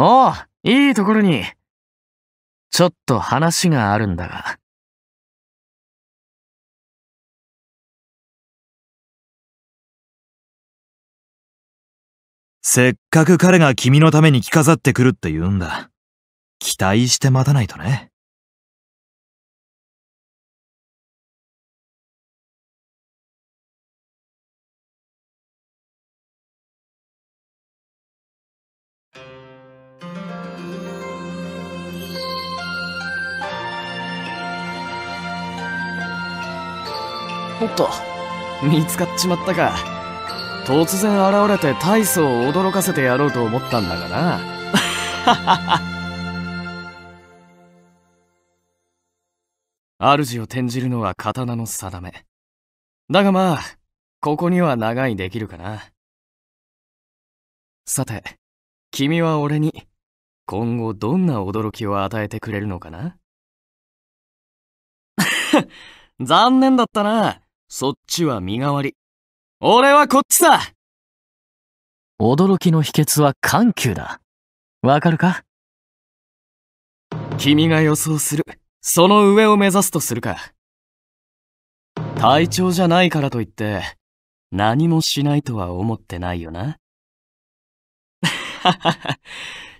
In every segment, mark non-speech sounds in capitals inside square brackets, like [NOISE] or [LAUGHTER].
おう、いいところに。ちょっと話があるんだが。せっかく彼が君のために着飾ってくるって言うんだ。期待して待たないとね。おっと見つかっちまったか突然現れて大層驚かせてやろうと思ったんだがな [LAUGHS] 主を転じるのは刀の定めだがまあここには長いできるかなさて君は俺に今後どんな驚きを与えてくれるのかな [LAUGHS] 残念だったな。そっちは身代わり。俺はこっちさ驚きの秘訣は緩急だ。わかるか君が予想する、その上を目指すとするか。隊長じゃないからといって、何もしないとは思ってないよな。ははは、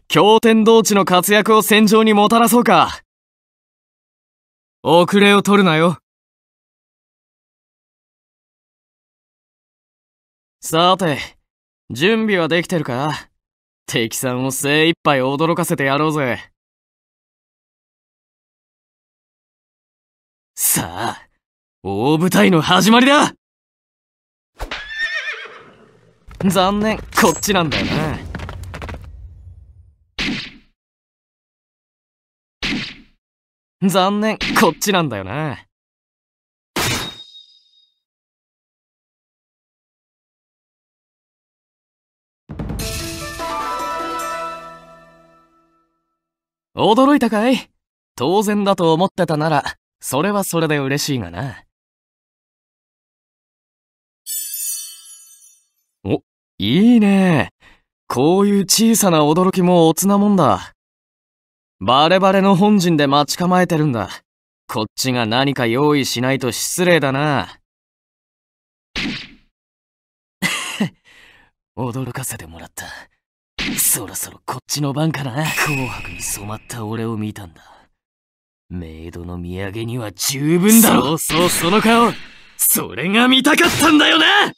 経天同地の活躍を戦場にもたらそうか。遅れを取るなよ。さて、準備はできてるか敵さんを精一杯驚かせてやろうぜ。さあ、大舞台の始まりだ残念、こっちなんだよな。残念、こっちなんだよな。驚いたかい当然だと思ってたなら、それはそれで嬉しいがな。お、いいね。こういう小さな驚きもおつなもんだ。バレバレの本陣で待ち構えてるんだ。こっちが何か用意しないと失礼だな。[LAUGHS] 驚かせてもらった。そろそろこっちの番かな紅白に染まった俺を見たんだメイドの土産には十分だろそうそうその顔それが見たかったんだよな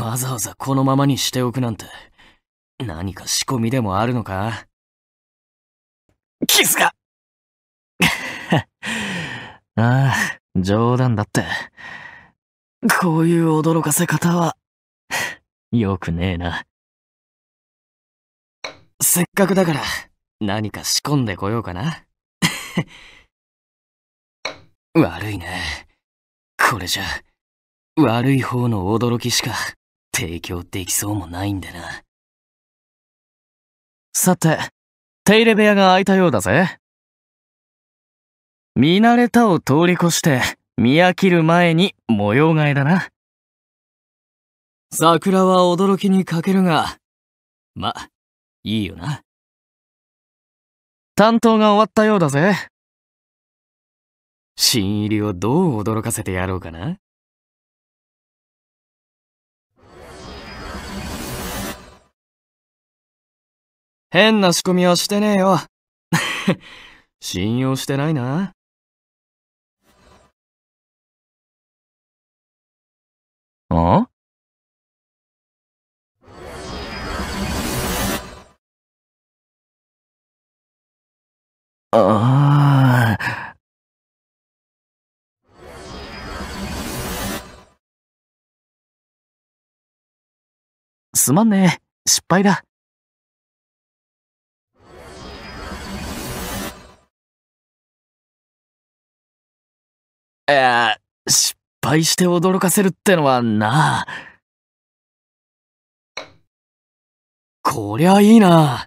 わざわざこのままにしておくなんて何か仕込みでもあるのかキスか [LAUGHS] ああ、冗談だって。こういう驚かせ方は、[LAUGHS] よくねえな。せっかくだから何か仕込んでこようかな [LAUGHS] 悪いねこれじゃ悪い方の驚きしか提供できそうもないんでなさて手入れ部屋が空いたようだぜ見慣れたを通り越して見飽きる前に模様替えだな桜は驚きに欠けるがまいいよな。担当が終わったようだぜ。新入りをどう驚かせてやろうかな。変な仕組みはしてねえよ。[LAUGHS] 信用してないな。あすまんね。失敗だ。えー、失敗して驚かせるってのはなこりゃいいな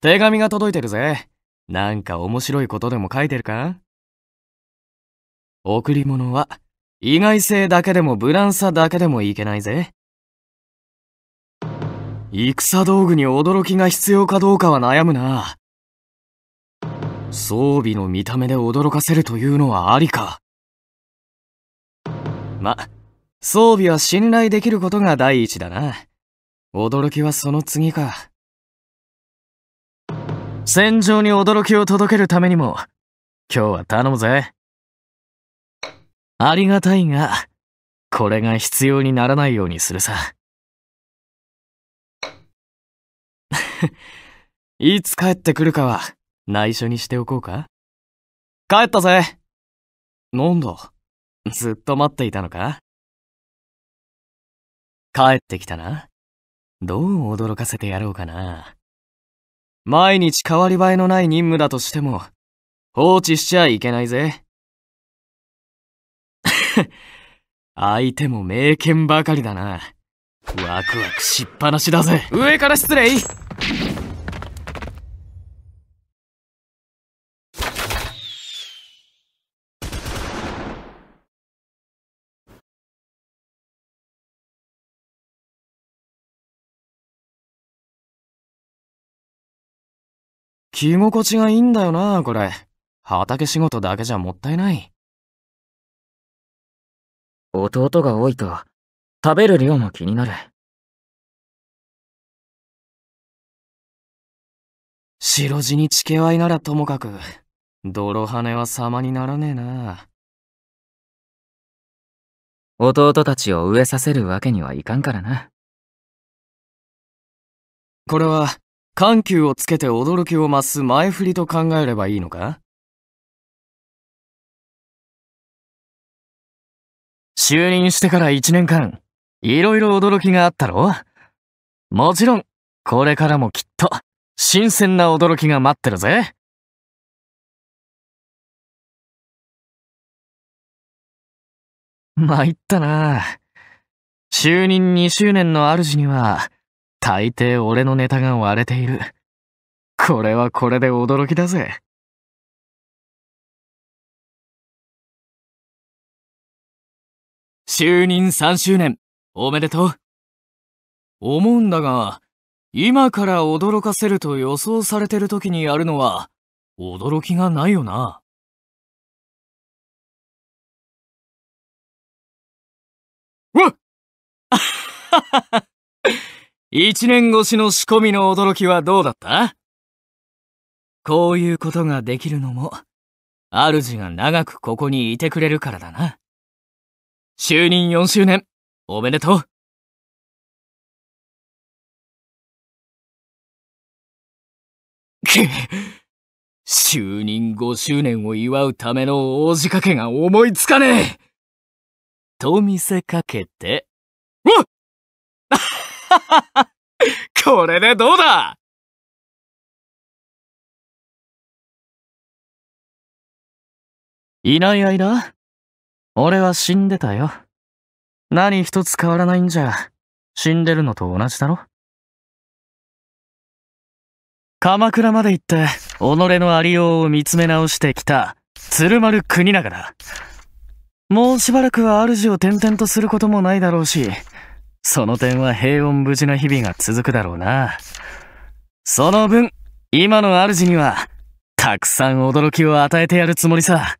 手紙が届いてるぜ。なんか面白いことでも書いてるか贈り物は、意外性だけでも無難さだけでもいけないぜ。戦道具に驚きが必要かどうかは悩むな。装備の見た目で驚かせるというのはありか。ま、装備は信頼できることが第一だな。驚きはその次か。戦場に驚きを届けるためにも、今日は頼むぜ。ありがたいが、これが必要にならないようにするさ。[LAUGHS] いつ帰ってくるかは、内緒にしておこうか帰ったぜなんだずっと待っていたのか帰ってきたなどう驚かせてやろうかな。毎日変わり映えのない任務だとしても、放置しちゃいけないぜ。[LAUGHS] 相手も名犬ばかりだな。ワクワクしっぱなしだぜ。上から失礼着心地がいいんだよな、これ。畑仕事だけじゃもったいない。弟が多いと食べる量も気になる白地に地形合いならともかく泥はねは様にならねえな弟たちを飢えさせるわけにはいかんからなこれは緩急をつけて驚きを増す前振りと考えればいいのか就任してから1年間、いろいろ驚きがあったろもちろん、これからもきっと、新鮮な驚きが待ってるぜ。参ったな就任2周年の主には、大抵俺のネタが割れている。これはこれで驚きだぜ。就任3周年、おめでとう。思うんだが、今から驚かせると予想されてる時にやるのは、驚きがないよな。うわっ [LAUGHS] 一年越しの仕込みの驚きはどうだったこういうことができるのも、主が長くここにいてくれるからだな。就任4周年、おめでとう。就任5周年を祝うための大仕掛けが思いつかねえと見せかけて、うわ [LAUGHS] これでどうだいない間俺は死んでたよ。何一つ変わらないんじゃ、死んでるのと同じだろ鎌倉まで行って、己のありようを見つめ直してきた、鶴丸国長だ。もうしばらくは主を転々とすることもないだろうし、その点は平穏無事な日々が続くだろうな。その分、今の主には、たくさん驚きを与えてやるつもりさ。